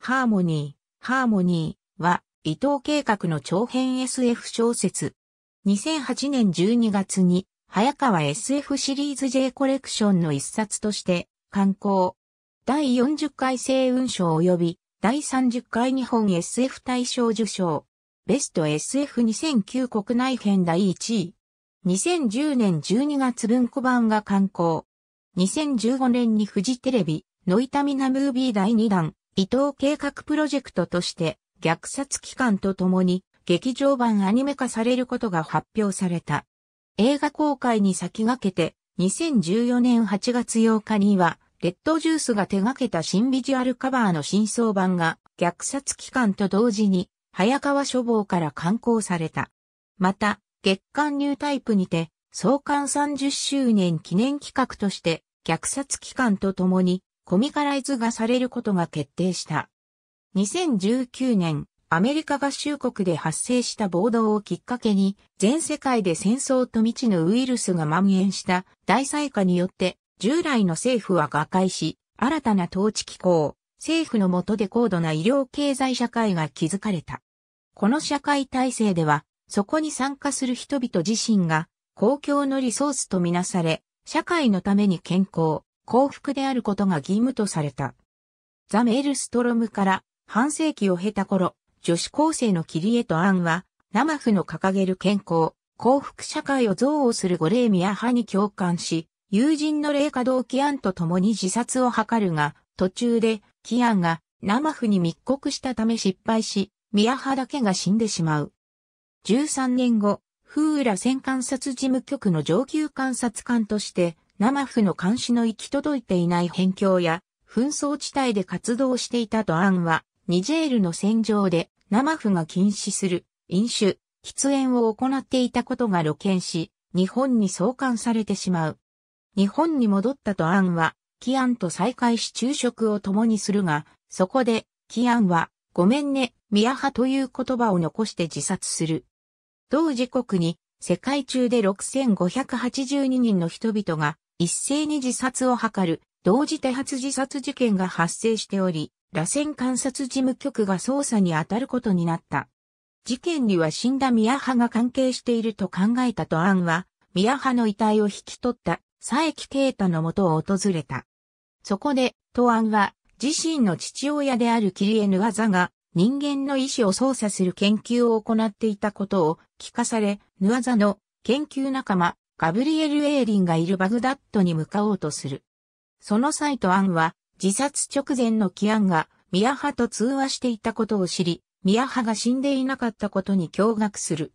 ハーモニー、ハーモニーは、伊藤計画の長編 SF 小説。2008年12月に、早川 SF シリーズ J コレクションの一冊として、刊行。第40回星雲賞及び、第30回日本 SF 大賞受賞。ベスト SF2009 国内編第1位。2010年12月文庫版が刊行。2015年にフジテレビ、ノイタミナムービー第2弾、伊藤計画プロジェクトとして、虐殺期間とともに、劇場版アニメ化されることが発表された。映画公開に先駆けて、2014年8月8日には、レッドジュースが手掛けた新ビジュアルカバーの新装版が、虐殺期間と同時に、早川書房から刊行された。また、月刊ニュータイプにて、創刊30周年記念企画として、虐殺期間とともに、コミカライズがされることが決定した。2019年、アメリカ合衆国で発生した暴動をきっかけに、全世界で戦争と未知のウイルスが蔓延した大災禍によって、従来の政府は瓦解し、新たな統治機構、政府の下で高度な医療経済社会が築かれた。この社会体制では、そこに参加する人々自身が、公共のリソースとみなされ、社会のために健康、幸福であることが義務とされた。ザ・メールストロムから半世紀を経た頃、女子高生のキリエとアンは、ナマフの掲げる健康、幸福社会を憎悪するゴレーミア派に共感し、友人の霊下動キアンと共に自殺を図るが、途中でキアンがナマフに密告したため失敗し、ミア派だけが死んでしまう。13年後、フーラ戦観察事務局の上級観察官としてナマフの監視の行き届いていない辺境や、紛争地帯で活動していたとアンは、ニジェールの戦場で、ナマフが禁止する、飲酒、喫煙を行っていたことが露見し、日本に送還されてしまう。日本に戻ったとアンは、キアンと再会し昼食を共にするが、そこで、キアンは、ごめんね、ミア派という言葉を残して自殺する。同時刻に、世界中で6582人の人々が一斉に自殺を図る、同時手発自殺事件が発生しており、螺旋観察事務局が捜査に当たることになった。事件には死んだ宮派が関係していると考えたと案は、宮派の遺体を引き取った佐伯啓太のもとを訪れた。そこで、と案は、自身の父親であるキリエヌワザが、人間の意志を操作する研究を行っていたことを聞かされ、ヌワザの研究仲間、ガブリエル・エーリンがいるバグダッドに向かおうとする。その際とアンは、自殺直前のキアンが、ミヤハと通話していたことを知り、ミヤハが死んでいなかったことに驚愕する。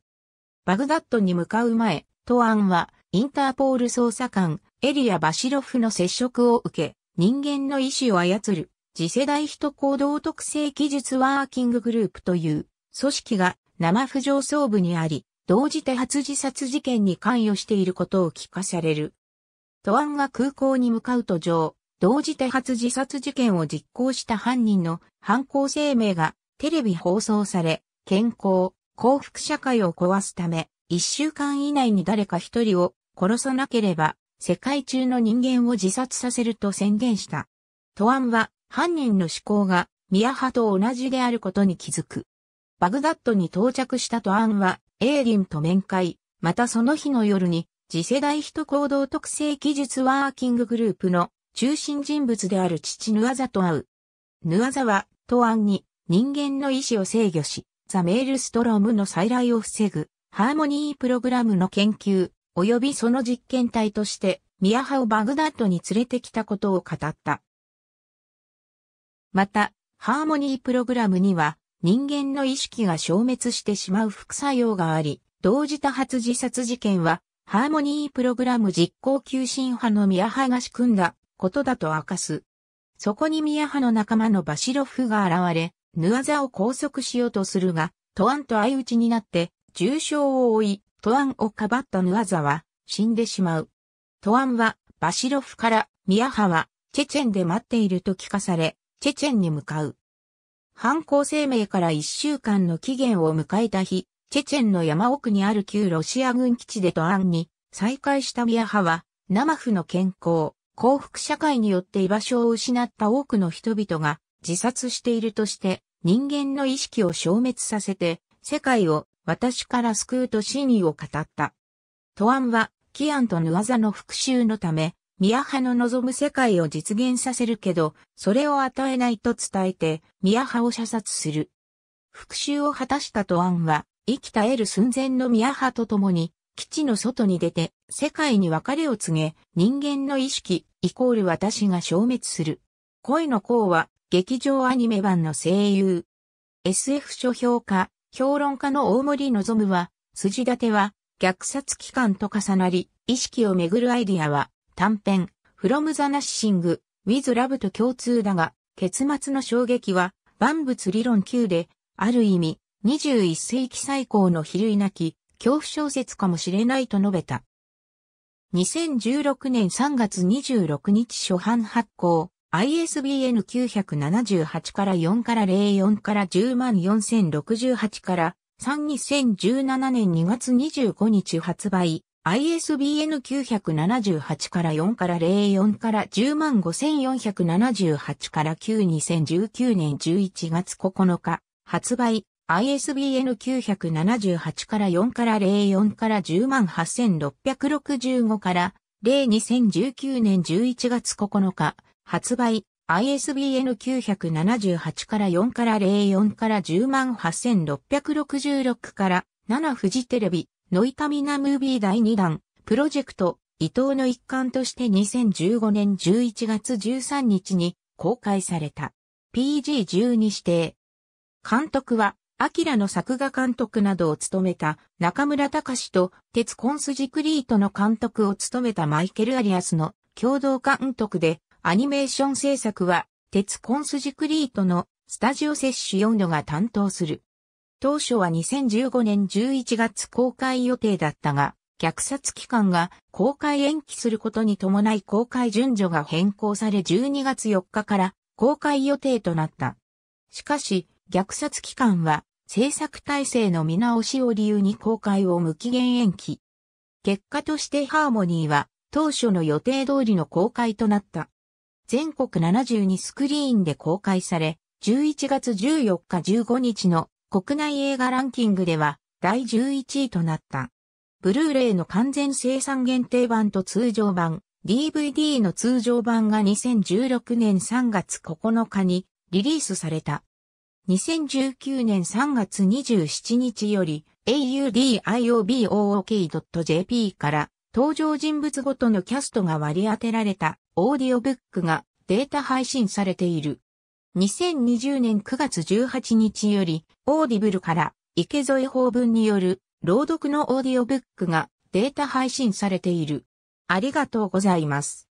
バグダッドに向かう前、トアンは、インターポール捜査官、エリア・バシロフの接触を受け、人間の意思を操る、次世代人行動特性技術ワーキンググループという、組織が生浮上層部にあり、同時多発自殺事件に関与していることを聞かされる。トアンが空港に向かう途上、同時多発自殺事件を実行した犯人の犯行声明がテレビ放送され、健康、幸福社会を壊すため、一週間以内に誰か一人を殺さなければ、世界中の人間を自殺させると宣言した。トアンは犯人の思考が宮派と同じであることに気づく。バグダッドに到着したトアンは、エーリンと面会、またその日の夜に、次世代人行動特性技術ワーキンググループの中心人物である父ヌアザと会う。ヌアザは、トアンに人間の意志を制御し、ザ・メールストロームの再来を防ぐ、ハーモニープログラムの研究、及びその実験体として、ミヤハをバグダッドに連れてきたことを語った。また、ハーモニープログラムには、人間の意識が消滅してしまう副作用があり、同時多発自殺事件は、ハーモニープログラム実行急進派の宮派が仕組んだことだと明かす。そこに宮派の仲間のバシロフが現れ、ヌアザを拘束しようとするが、トアンと相打ちになって、重傷を負い、トアンをかばったヌアザは、死んでしまう。トアンは、バシロフから、宮派は、チェチェンで待っていると聞かされ、チェチェンに向かう。犯行声明から1週間の期限を迎えた日、チェチェンの山奥にある旧ロシア軍基地で途案に再開したミヤハは、ナマフの健康、幸福社会によって居場所を失った多くの人々が自殺しているとして人間の意識を消滅させて世界を私から救うと真意を語った。トアンは、キアンとヌアザの復讐のため、宮派の望む世界を実現させるけど、それを与えないと伝えて、宮派を射殺する。復讐を果たしたとアンは、生きた得る寸前の宮派と共に、基地の外に出て、世界に別れを告げ、人間の意識、イコール私が消滅する。恋の項は、劇場アニメ版の声優。SF 書評家、評論家の大森望は、筋立ては、虐殺期間と重なり、意識をめぐるアイディアは、短編、From the n o s h i n g With Love と共通だが、結末の衝撃は、万物理論級で、ある意味、21世紀最高の比類なき、恐怖小説かもしれないと述べた。2016年3月26日初版発行、ISBN 978から4から04から104,068から3 2017年2月25日発売、ISBN 978から4から04から105,478から92019年11月9日発売 ISBN 978から4から04から108,665から02019年11月9日発売 ISBN 978から4から04から108,666から7富士テレビノイタミナムービー第2弾、プロジェクト、伊藤の一環として2015年11月13日に公開された。PG12 指定。監督は、アキラの作画監督などを務めた中村隆と鉄コンスジクリートの監督を務めたマイケル・アリアスの共同監督でアニメーション制作は鉄コンスジクリートのスタジオ摂取4度が担当する。当初は2015年11月公開予定だったが、虐殺期間が公開延期することに伴い公開順序が変更され12月4日から公開予定となった。しかし、虐殺期間は制作体制の見直しを理由に公開を無期限延期。結果としてハーモニーは当初の予定通りの公開となった。全国72スクリーンで公開され、11月14日15日の国内映画ランキングでは第11位となった。ブルーレイの完全生産限定版と通常版、DVD の通常版が2016年3月9日にリリースされた。2019年3月27日より audiobook.jp から登場人物ごとのキャストが割り当てられたオーディオブックがデータ配信されている。2020年9月18日より、オーディブルから池添法文による朗読のオーディオブックがデータ配信されている。ありがとうございます。